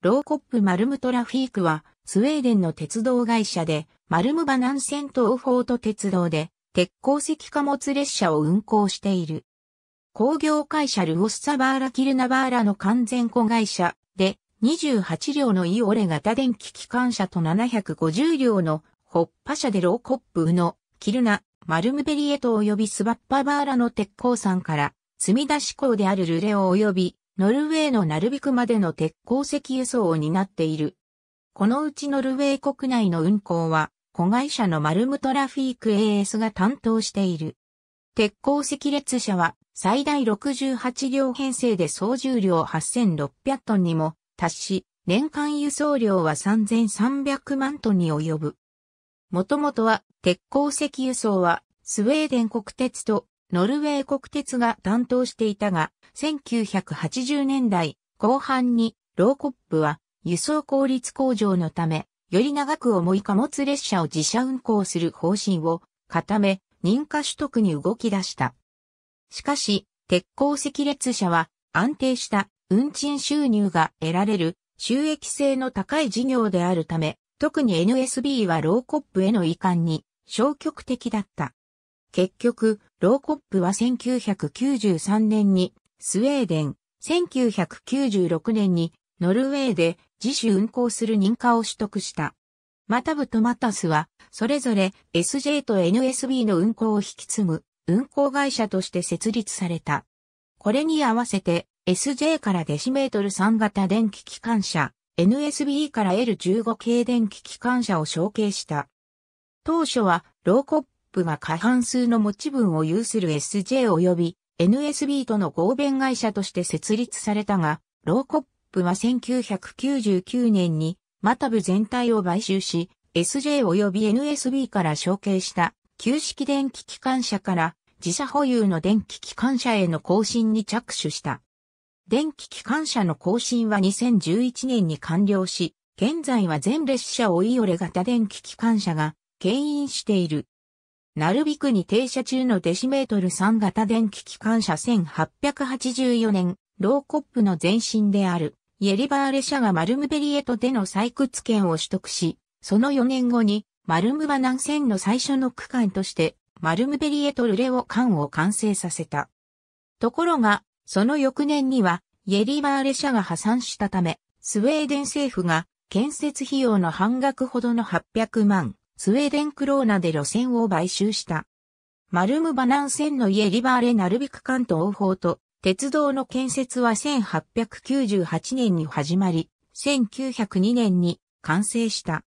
ローコップマルムトラフィークは、スウェーデンの鉄道会社で、マルムバセントオフォート鉄道で、鉄鉱石貨物列車を運行している。工業会社ルオスサバーラ・キルナバーラの完全子会社で、28両のイオレ型電気機関車と750両のホッパ車でローコップウのキルナ、マルムベリエト及びスバッパバーラの鉄鉱山から、積み出し港であるルレオ及びノルウェーのナルビクまでの鉄鉱石輸送を担っている。このうちノルウェー国内の運行は、子会社のマルムトラフィーク AS が担当している。鉄鉱石列車は最大68両編成で総重量8600トンにも達し、年間輸送量は3300万トンに及ぶ。もともとは鉄鉱石輸送はスウェーデン国鉄とノルウェー国鉄が担当していたが、1980年代後半にローコップは輸送効率向上のため、より長く重い貨物列車を自社運行する方針を固め、認可取得に動き出した。しかし、鉄鋼赤列車は安定した運賃収入が得られる収益性の高い事業であるため、特に NSB はローコップへの移管に消極的だった。結局、ローコップは1993年にスウェーデン、1996年にノルウェーで自主運行する認可を取得した。マタブとマタスは、それぞれ SJ と NSB の運行を引き継ぐ運行会社として設立された。これに合わせて SJ からデシメートル3型電気機関車、NSB から L15 系電気機関車を承継した。当初はローコッププは過半数の持ち分を有する SJ 及び NSB との合弁会社として設立されたが、ローコップは1999年にマタブ全体を買収し、SJ 及び NSB から承継した旧式電気機関車から自社保有の電気機関車への更新に着手した。電気機関車の更新は2011年に完了し、現在は全列車オイオレ型電気機関車が牽引している。るびくに停車中のデシメートル3型電気機関車1884年、ローコップの前身である、イェリバーレ社がマルムベリエトでの採掘権を取得し、その4年後に、マルムバ南線の最初の区間として、マルムベリエトルレオ間を完成させた。ところが、その翌年には、イェリバーレ社が破産したため、スウェーデン政府が建設費用の半額ほどの800万スウェーデンクローナで路線を買収した。マルムバナン線の家リバーレナルビク関東法と鉄道の建設は1898年に始まり、1902年に完成した。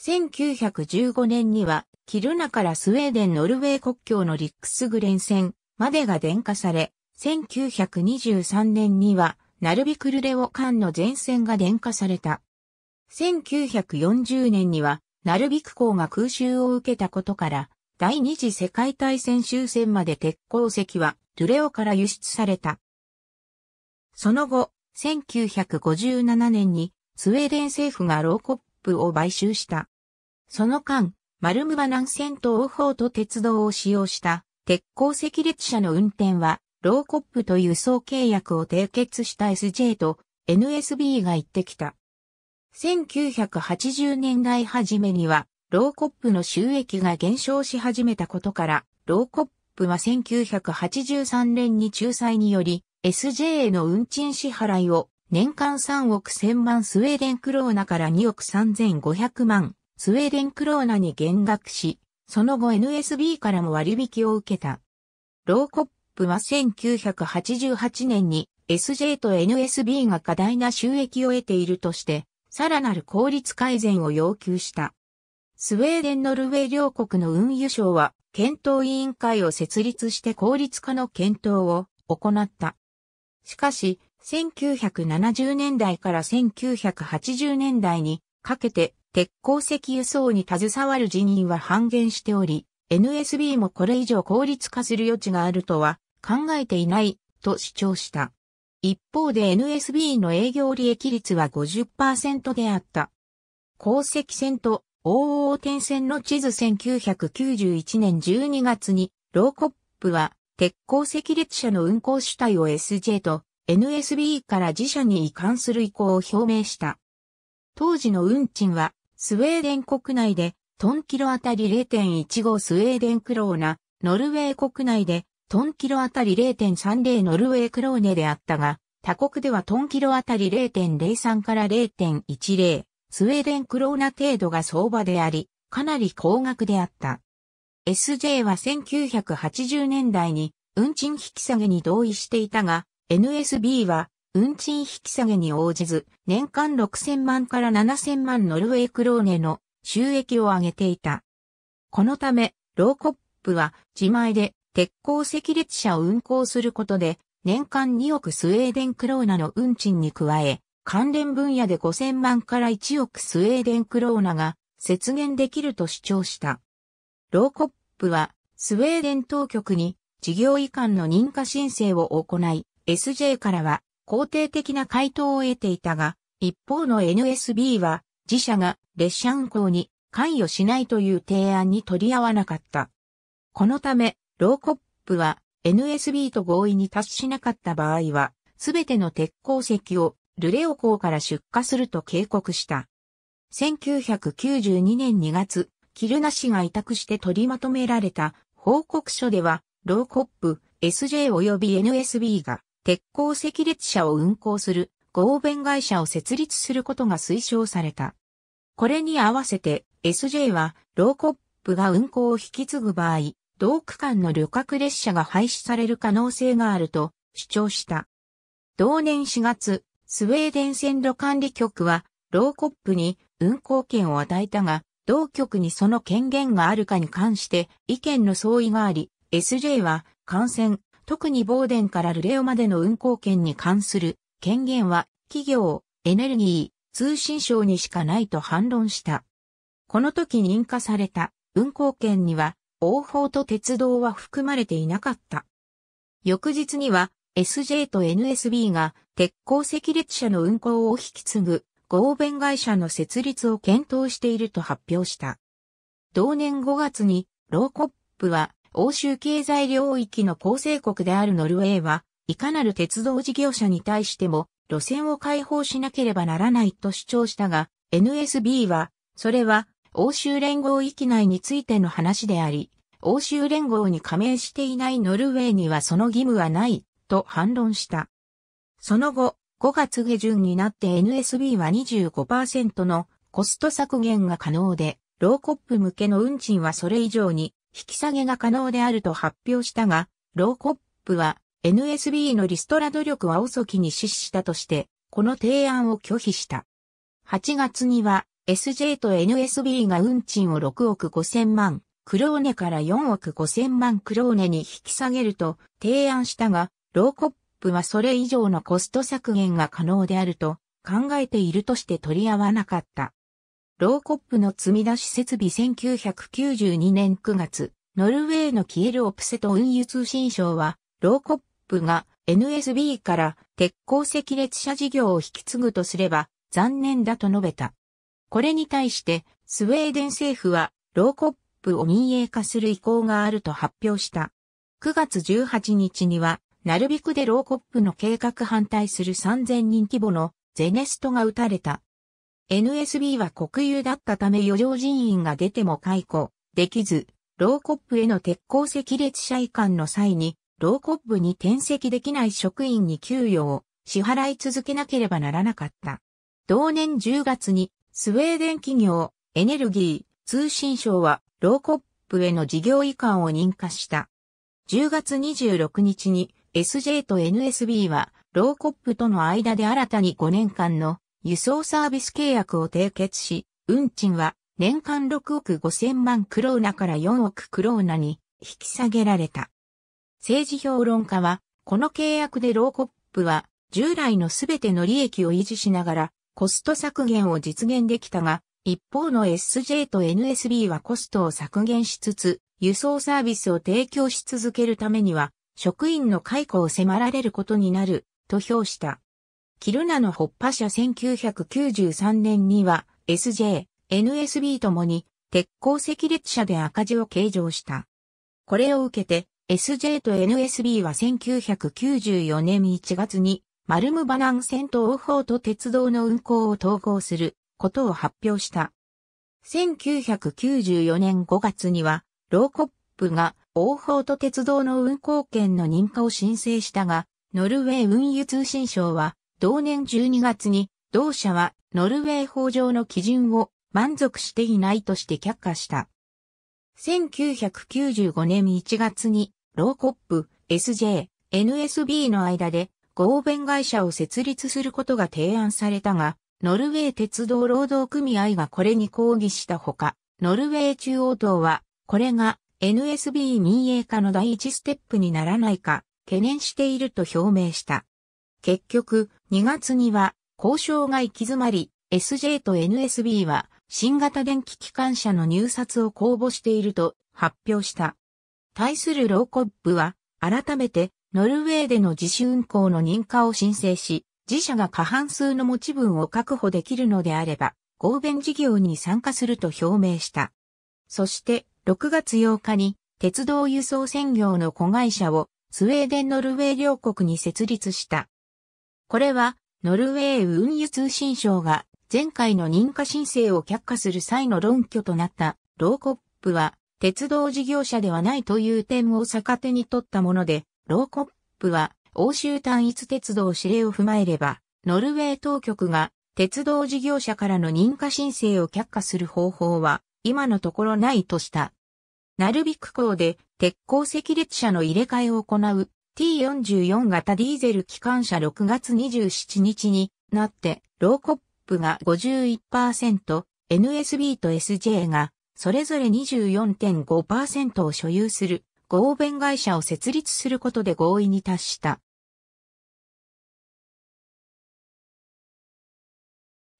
1915年には、キルナからスウェーデン・ノルウェー国境のリックスグレン線までが電化され、1923年には、ナルビクルレオ間の全線が電化された。1940年には、ルびく港が空襲を受けたことから、第二次世界大戦終戦まで鉄鉱石はゥレオから輸出された。その後、1957年にスウェーデン政府がローコップを買収した。その間、マルムバ南線とオホート鉄道を使用した鉄鉱石列車の運転は、ローコップと輸送契約を締結した SJ と NSB が行ってきた。1980年代初めには、ローコップの収益が減少し始めたことから、ローコップは1983年に仲裁により、SJ への運賃支払いを年間3億1000万スウェーデンクローナから2億3500万スウェーデンクローナに減額し、その後 NSB からも割引を受けた。ローコップは1988年に SJ と NSB が過大な収益を得ているとして、さらなる効率改善を要求した。スウェーデン・ノルウェー両国の運輸省は検討委員会を設立して効率化の検討を行った。しかし、1970年代から1980年代にかけて鉄鉱石輸送に携わる人員は半減しており、NSB もこれ以上効率化する余地があるとは考えていないと主張した。一方で NSB の営業利益率は50%であった。鉱石線と王王天線の地図1991年12月に、ローコップは鉄鉱石列車の運行主体を SJ と NSB から自社に移管する意向を表明した。当時の運賃はスウェーデン国内でトンキロあたり0.15スウェーデンクローナ、ノルウェー国内でトンキロあたり0.30ノルウェークローネであったが、他国ではトンキロあたり0.03から0.10、スウェーデンクローナ程度が相場であり、かなり高額であった。SJ は1980年代に運賃引き下げに同意していたが、NSB は運賃引き下げに応じず、年間6000万から7000万ノルウェークローネの収益を上げていた。このため、ローコップは自前で鉄鋼赤列車を運行することで、年間2億スウェーデンクローナの運賃に加え、関連分野で5000万から1億スウェーデンクローナが節減できると主張した。ローコップは、スウェーデン当局に事業移管の認可申請を行い、SJ からは肯定的な回答を得ていたが、一方の NSB は自社が列車運行に関与しないという提案に取り合わなかった。このため、ローコップは NSB と合意に達しなかった場合は、すべての鉄鉱石をルレオ港から出荷すると警告した。1992年2月、キルナ氏が委託して取りまとめられた報告書では、ローコップ、SJ 及び NSB が鉄鉱石列車を運行する合弁会社を設立することが推奨された。これに合わせて SJ はローコップが運行を引き継ぐ場合、同区間の旅客列車が廃止される可能性があると主張した。同年4月、スウェーデン線路管理局は、ローコップに運行権を与えたが、同局にその権限があるかに関して意見の相違があり、SJ は感染、特にボーデンからルレオまでの運行権に関する権限は企業、エネルギー、通信省にしかないと反論した。この時認可された運行権には王法と鉄道は含まれていなかった。翌日には SJ と NSB が鉄鉱石列車の運行を引き継ぐ合弁会社の設立を検討していると発表した。同年5月にローコップは欧州経済領域の構成国であるノルウェーはいかなる鉄道事業者に対しても路線を開放しなければならないと主張したが NSB はそれは欧州連合域内についての話であり、欧州連合に加盟していないノルウェーにはその義務はない、と反論した。その後、5月下旬になって NSB は25%のコスト削減が可能で、ローコップ向けの運賃はそれ以上に引き下げが可能であると発表したが、ローコップは NSB のリストラ努力は遅きに失したとして、この提案を拒否した。8月には SJ と NSB が運賃を6億5千万、クローネから4億5千万クローネに引き下げると提案したが、ローコップはそれ以上のコスト削減が可能であると考えているとして取り合わなかった。ローコップの積み出し設備1992年9月、ノルウェーのキエルオプセト運輸通信省は、ローコップが NSB から鉄鋼石列車事業を引き継ぐとすれば残念だと述べた。これに対して、スウェーデン政府は、ローコップを民営化する意向があると発表した。9月18日には、なるびくでローコップの計画反対する3000人規模のゼネストが撃たれた。NSB は国有だったため余剰人員が出ても解雇できず、ローコップへの鉄鋼石列車移管の際に、ローコップに転籍できない職員に給与を支払い続けなければならなかった。同年10月にスウェーデン企業、エネルギー、通信省は、ローコップへの事業移管を認可した。10月26日に SJ と NSB は、ローコップとの間で新たに5年間の輸送サービス契約を締結し、運賃は年間6億5千万クローナから4億クローナに引き下げられた。政治評論家は、この契約でローコップは従来のすべての利益を維持しながらコスト削減を実現できたが、一方の SJ と NSB はコストを削減しつつ、輸送サービスを提供し続けるためには、職員の解雇を迫られることになる、と評した。キルナの発破社1993年には、SJ、NSB ともに、鉄鋼赤列車で赤字を計上した。これを受けて、SJ と NSB は1994年1月にマルムバナン線とオフォート鉄道の運行を統合することを発表した。1994年5月には、ローコップがオ法とート鉄道の運行権の認可を申請したが、ノルウェー運輸通信省は、同年12月に、同社はノルウェー法上の基準を満足していないとして却下した。1995年1月に、ローコップ、SJ、NSB の間で合弁会社を設立することが提案されたが、ノルウェー鉄道労働組合がこれに抗議したほか、ノルウェー中央党は、これが NSB 民営化の第一ステップにならないか、懸念していると表明した。結局、2月には、交渉が行き詰まり、SJ と NSB は、新型電気機関車の入札を公募していると発表した。対するローコップは、改めてノルウェーでの自主運行の認可を申請し、自社が過半数の持ち分を確保できるのであれば、合弁事業に参加すると表明した。そして、6月8日に、鉄道輸送専業の子会社を、スウェーデン・ノルウェー両国に設立した。これは、ノルウェー運輸通信省が、前回の認可申請を却下する際の論拠となった、ローコップは、鉄道事業者ではないという点を逆手に取ったもので、ローコップは欧州単一鉄道指令を踏まえれば、ノルウェー当局が鉄道事業者からの認可申請を却下する方法は今のところないとした。ナルビック港で鉄鋼赤列車の入れ替えを行う T44 型ディーゼル機関車6月27日になってローコップが51%、NSB と SJ がそれぞれ24.5%を所有する合弁会社を設立することで合意に達した。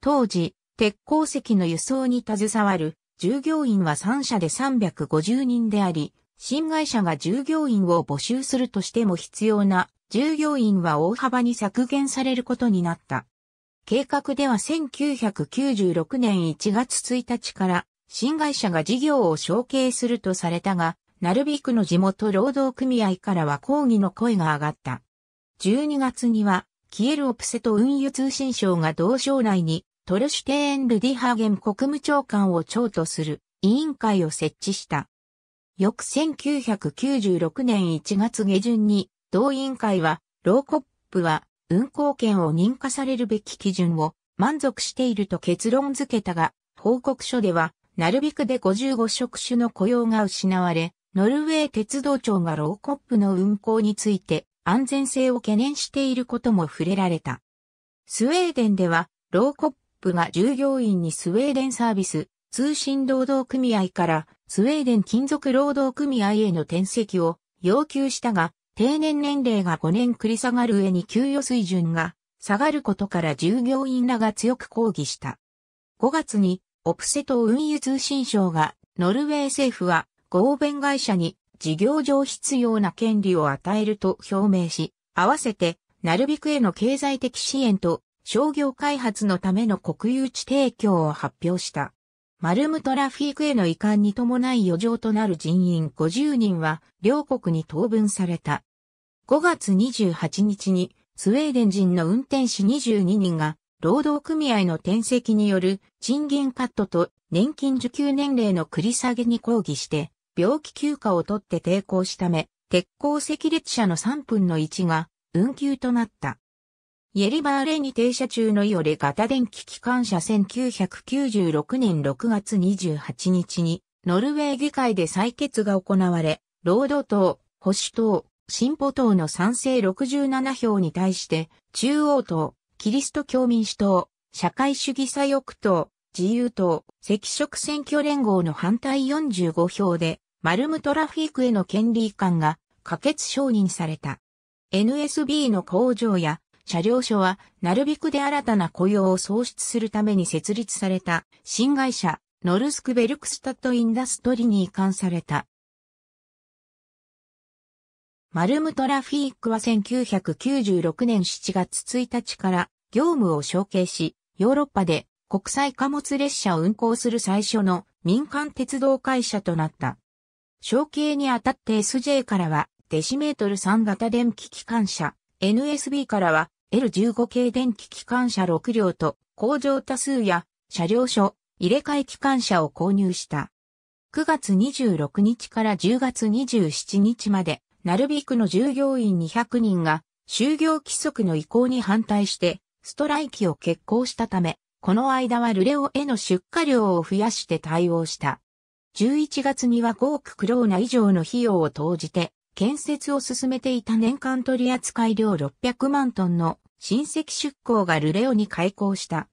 当時、鉄鉱石の輸送に携わる従業員は3社で350人であり、新会社が従業員を募集するとしても必要な従業員は大幅に削減されることになった。計画では1996年1月1日から新会社が事業を承継するとされたが、ルびクの地元労働組合からは抗議の声が上がった。12月には、キエルオプセと運輸通信省が同省内に、トルシュテーン・ルディハーゲン国務長官を長とする委員会を設置した。翌1996年1月下旬に、同委員会は、ローコップは運行権を認可されるべき基準を満足していると結論付けたが、報告書では、なるべくで55職種の雇用が失われ、ノルウェー鉄道庁がローコップの運行について安全性を懸念していることも触れられた。スウェーデンでは、ローコップが従業員にスウェーデンサービス通信労働組合からスウェーデン金属労働組合への転籍を要求したが、定年年齢が5年繰り下がる上に給与水準が下がることから従業員らが強く抗議した。5月にオプセト運輸通信省がノルウェー政府は合弁会社に事業上必要な権利を与えると表明し、合わせて、なるべくへの経済的支援と商業開発のための国有地提供を発表した。マルムトラフィークへの移管に伴い余剰となる人員50人は両国に当分された。5月28日にスウェーデン人の運転士22人が労働組合の転籍による賃金カットと年金受給年齢の繰り下げに抗議して病気休暇を取って抵抗しため、鉄鋼赤列車の3分の1が運休となった。イェリバーレに停車中のイオレ型電気機関車1996年6月28日に、ノルウェー議会で採決が行われ、労働党、保守党、進歩党の賛成67票に対して、中央党、キリスト教民主党、社会主義左翼党、自由党、赤色選挙連合の反対45票で、マルムトラフィークへの権利移管が可決承認された。NSB の工場や車両所は、なるべくで新たな雇用を創出するために設立された新会社、ノルスクベルクスタットインダストリに移管された。マルムトラフィークは1996年7月1日から業務を承継し、ヨーロッパで国際貨物列車を運行する最初の民間鉄道会社となった。承継にあたって SJ からは、デシメートル3型電気機関車、NSB からは、L15 系電気機関車6両と、工場多数や、車両所、入れ替え機関車を購入した。9月26日から10月27日まで、ナルビークの従業員200人が、就業規則の移行に反対して、ストライキを決行したため、この間はルレオへの出荷量を増やして対応した。11月には5億クローナ以上の費用を投じて、建設を進めていた年間取扱量600万トンの新石出港がルレオに開港した。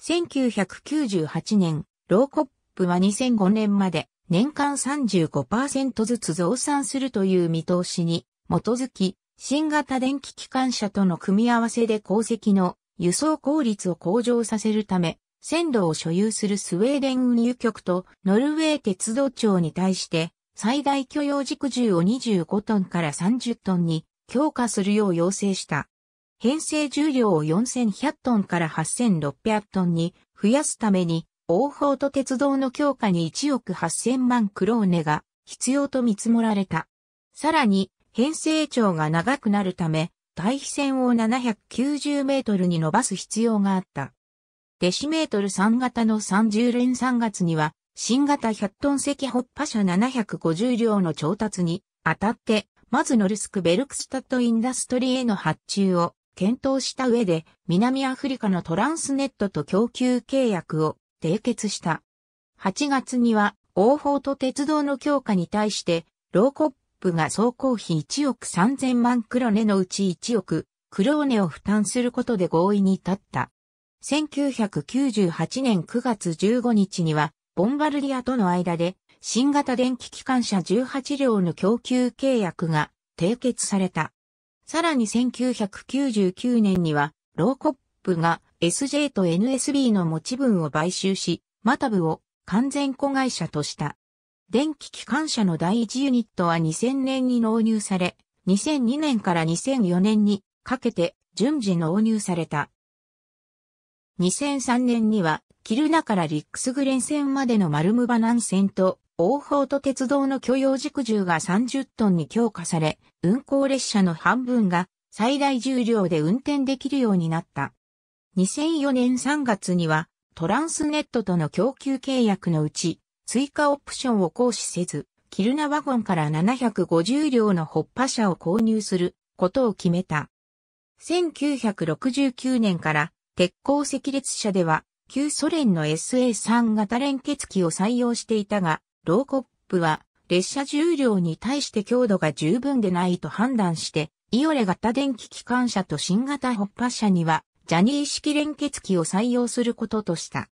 1998年、ローコップは2005年まで年間35%ずつ増産するという見通しに基づき、新型電気機関車との組み合わせで鉱石の輸送効率を向上させるため、線路を所有するスウェーデン運輸局とノルウェー鉄道庁に対して最大許容軸重を25トンから30トンに強化するよう要請した。編成重量を4100トンから8600トンに増やすために、王法と鉄道の強化に1億8000万クローネが必要と見積もられた。さらに、編成長が長くなるため、対比線を790メートルに伸ばす必要があった。デシメートル3型の30連3月には、新型100トン積発破車750両の調達に、あたって、まずノルスクベルクスタットインダストリーへの発注を検討した上で、南アフリカのトランスネットと供給契約を締結した。8月には、王法と鉄道の強化に対して、ローコップが総工費1億3000万クロネのうち1億クローネを負担することで合意に至った。1998年9月15日には、ボンバルディアとの間で、新型電気機関車18両の供給契約が締結された。さらに1999年には、ローコップが SJ と NSB の持ち分を買収し、マタブを完全子会社とした。電気機関車の第一ユニットは2000年に納入され、2002年から2004年にかけて順次納入された。2003年には、キルナからリックスグレン線までのマルムバナン線と、オーとート鉄道の許容軸重が30トンに強化され、運行列車の半分が最大重量で運転できるようになった。2004年3月には、トランスネットとの供給契約のうち、追加オプションを行使せず、キルナワゴンから750両のホッパ車を購入することを決めた。1969年から鉄鋼赤列車では、旧ソ連の SA3 型連結機を採用していたが、ローコップは、列車重量に対して強度が十分でないと判断して、イオレ型電気機関車と新型ホッパ車には、ジャニー式連結機を採用することとした。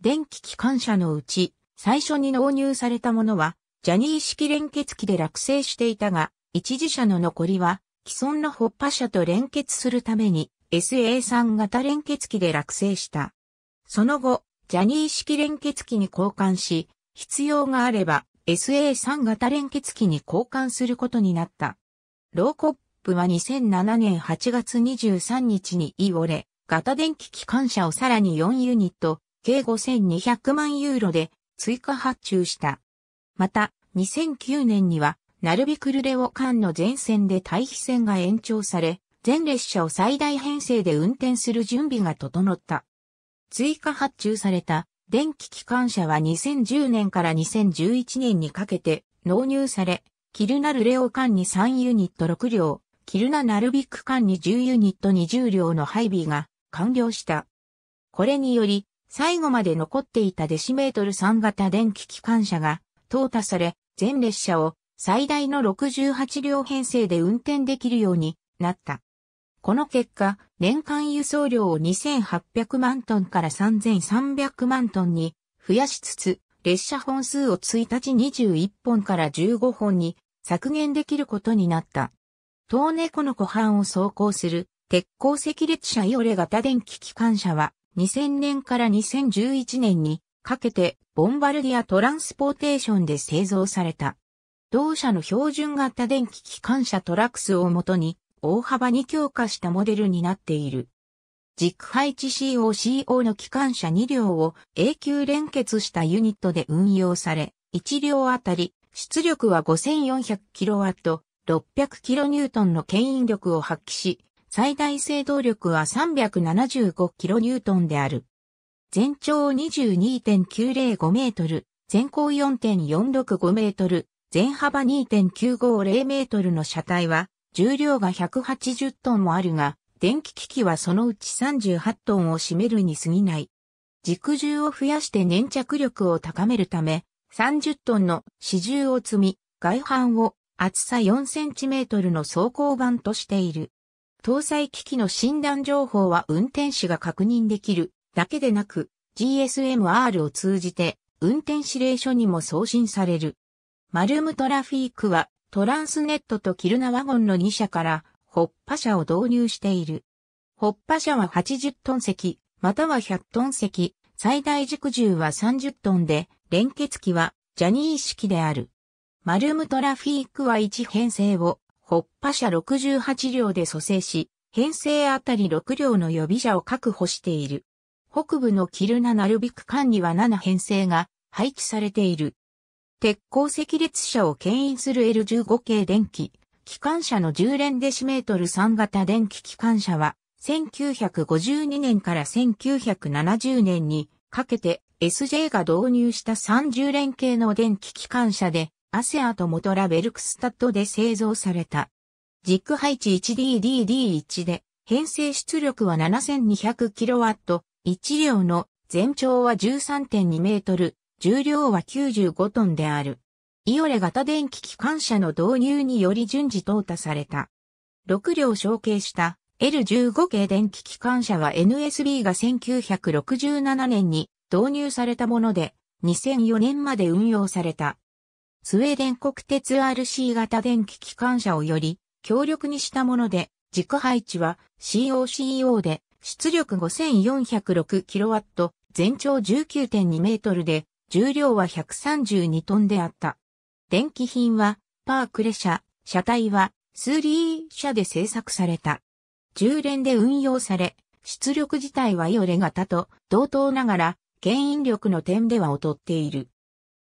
電気機関車のうち、最初に納入されたものは、ジャニー式連結機で落成していたが、一時車の残りは、既存のホッパ車と連結するために、SA3 型連結機で落成した。その後、ジャニー式連結機に交換し、必要があれば SA3 型連結機に交換することになった。ローコップは2007年8月23日にイオレ、型電気機関車をさらに4ユニット、計5200万ユーロで追加発注した。また、2009年には、ナルビクルレオ間の前線で対比戦が延長され、全列車を最大編成で運転する準備が整った。追加発注された電気機関車は2010年から2011年にかけて納入され、キルナルレオ間に3ユニット6両、キルナナルビック間に10ユニット20両の配備が完了した。これにより、最後まで残っていたデシメートル3型電気機関車が淘汰され、全列車を最大の68両編成で運転できるようになった。この結果、年間輸送量を2800万トンから3300万トンに増やしつつ、列車本数を1日21本から15本に削減できることになった。東猫の湖畔を走行する鉄鉱石列車イオレ型電気機関車は2000年から2011年にかけてボンバルディアトランスポーテーションで製造された。同社の標準型電気機関車トラックスをもとに大幅に強化したモデルになっている。軸配置 COCO の機関車2両を永久連結したユニットで運用され、1両あたり出力は 5400kW、600kN の牽引力を発揮し、最大制動力は 375kN である。全長22.905メートル、全高4.465メートル、全幅2.950メートルの車体は、重量が180トンもあるが、電気機器はそのうち38トンを占めるに過ぎない。軸重を増やして粘着力を高めるため、30トンの支重を積み、外板を厚さ4センチメートルの走行板としている。搭載機器の診断情報は運転士が確認できるだけでなく、GSMR を通じて運転指令書にも送信される。マルムトラフィークはトランスネットとキルナワゴンの2社から、ホッパ車を導入している。ホッパ車は80トン席、または100トン席、最大軸重は30トンで、連結機はジャニー式である。マルムトラフィークは1編成を、ホッパ車68両で蘇生し、編成あたり6両の予備車を確保している。北部のキルナナルビク間には7編成が配置されている。鉄鋼赤列車を牽引する L15 系電気、機関車の10連デシメートル3型電気機関車は、1952年から1970年にかけて SJ が導入した30連系の電気機関車で、アセアとモトラベルクスタッドで製造された。軸配置 1DDD1 で、編成出力は 7200kW、1両の全長は13.2メートル、重量は95トンである。イオレ型電気機関車の導入により順次淘汰された。6両承継した L15 系電気機関車は NSB が1967年に導入されたもので、2004年まで運用された。スウェーデン国鉄 RC 型電気機関車をより強力にしたもので、軸配置は COCO で出力 5406kW、全長19.2メートルで重量は132トンであった。電気品は、パークレ車、車体は、スーリー車で製作された。10連で運用され、出力自体はイオレ型と同等ながら、牽引力の点では劣っている。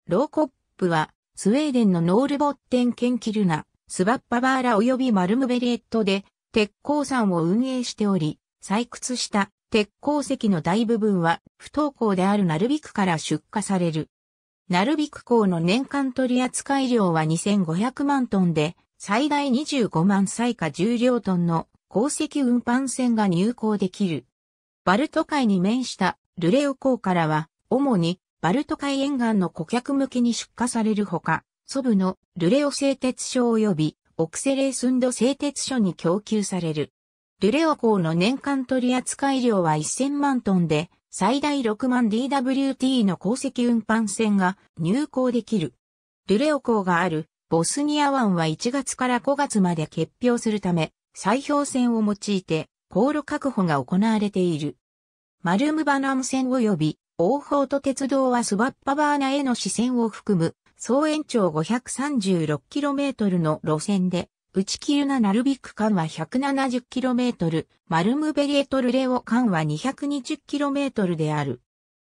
ローコップは、スウェーデンのノールボッテンケンキルナ、スバッパバーラ及びマルムベリエットで、鉄鉱山を運営しており、採掘した鉄鉱石の大部分は不登校であるナルビクから出荷される。ナルビク港の年間取扱量は2500万トンで、最大25万歳下重量トンの鉱石運搬船が入港できる。バルト海に面したルレオ港からは、主にバルト海沿岸の顧客向けに出荷されるほか、祖父のルレオ製鉄所及びオクセレースンド製鉄所に供給される。ルレオ港の年間取扱量は1000万トンで、最大6万 DWT の鉱石運搬船が入港できる。ルレオ港があるボスニア湾は1月から5月まで結氷するため、砕氷船を用いて航路確保が行われている。マルムバナム船及び王法と鉄道はスバッパバーナへの支線を含む総延長 536km の路線で内キルナナルビック間は 170km、マルムベリエトルレオ間は 220km である。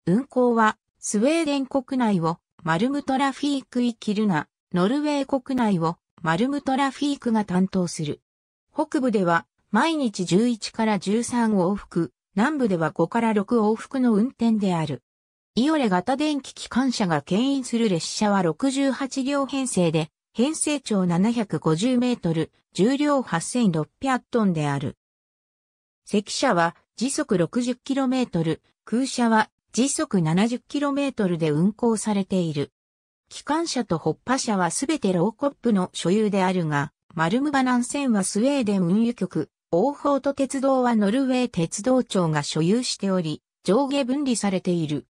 運行は、スウェーデン国内を、マルムトラフィークイキルナ、ノルウェー国内を、マルムトラフィークが担当する。北部では、毎日11から13往復、南部では5から6往復の運転である。イオレ型電気機関車が牽引する列車は68両編成で、編成長750メートル、重量8600トンである。赤車は時速6 0トル、空車は時速7 0トルで運行されている。機関車と発破車はすべてローコップの所有であるが、マルムバナン線はスウェーデン運輸局、オーフォート鉄道はノルウェー鉄道庁が所有しており、上下分離されている。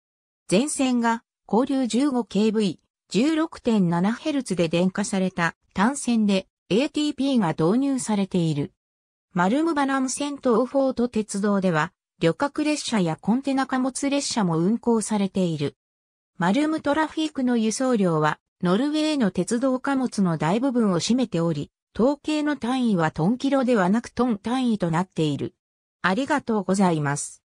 全線が交流 15kV、16.7Hz で電化された単線で ATP が導入されている。マルムバナム線闘フォート鉄道では、旅客列車やコンテナ貨物列車も運行されている。マルムトラフィックの輸送量は、ノルウェーの鉄道貨物の大部分を占めており、統計の単位はトンキロではなくトン単位となっている。ありがとうございます。